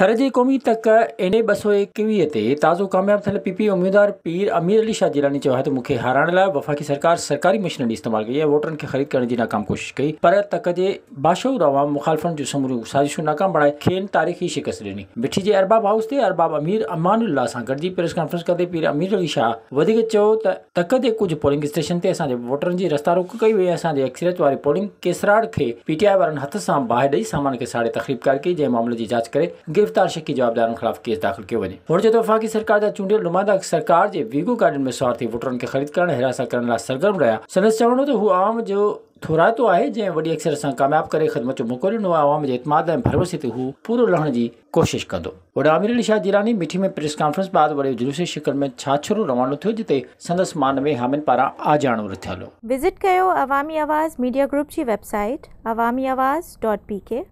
थर જે क़ौमी तक एन ए ॿ सौ एक्वी ते ताज़ो कामयाबु थियल पी पी पीर अमीर अली शाह जिलानी चयो आहे त मूंखे हाराइण लाइ सरकार सरकारी मशीनरी इस्तेमाल कई आहे वोटरनि खे ख़रीद करण जी नाकाम कोशिश कई पर तक के बाशूर आवाम मुखालफ़नि जूं समूरियूं साज़िशूं नाकाम बणाए खेनि तारीख़ी शिकस्त ॾिनी बिठी जे अरबाब हाउस ते अरबाब अमीर अमानुल्ला सां गॾिजी प्रेस कॉन्फ्रेंस करते पीर अमीर अली शाह तक के कुछ पोलिंग स्टेशन ते असांजे वोटरनि जी रस्ता रोक कई वई असांजे अक्सरियत वारी पोलिंग केसराड़ खे पीटीआई वारनि हथ से बाहि ॾेई सामान के साड़े तकलीफ़ कई जंहिं मामले की जांच करे गिरफ्तार शक की जवाबदार ख़िलाफ़ केस दाख़िल कयो वे हुन जो त वफ़ाक़ी सरकार का चूंडियल नुमाइंदा सरकार के वीगो गार्डन में स्वार्थी थी के ख़रीद करणु हिरासा करण लाइ सरगर्म रहा संदसि चवण तो हू आम जो थोराइतो है जै वी अक्सर से कामयाब कर खदमत जो मौको ॾिनो आवाम के इतमाद ए भरोसे से हू पूरो लहण की कोशिश कह वॾा अमीर अली शाह जीरानी मिठी में प्रेस कॉन्फ्रेंस बाद वॾे जुलूस शिकल में छाछरो रवानो थियो जिते संदस मान में हामिन पारां आजाणो रथियलु विज़िट कयो अवामी आवाज़ मीडिया ग्रुप की website Awami Awaz dot P के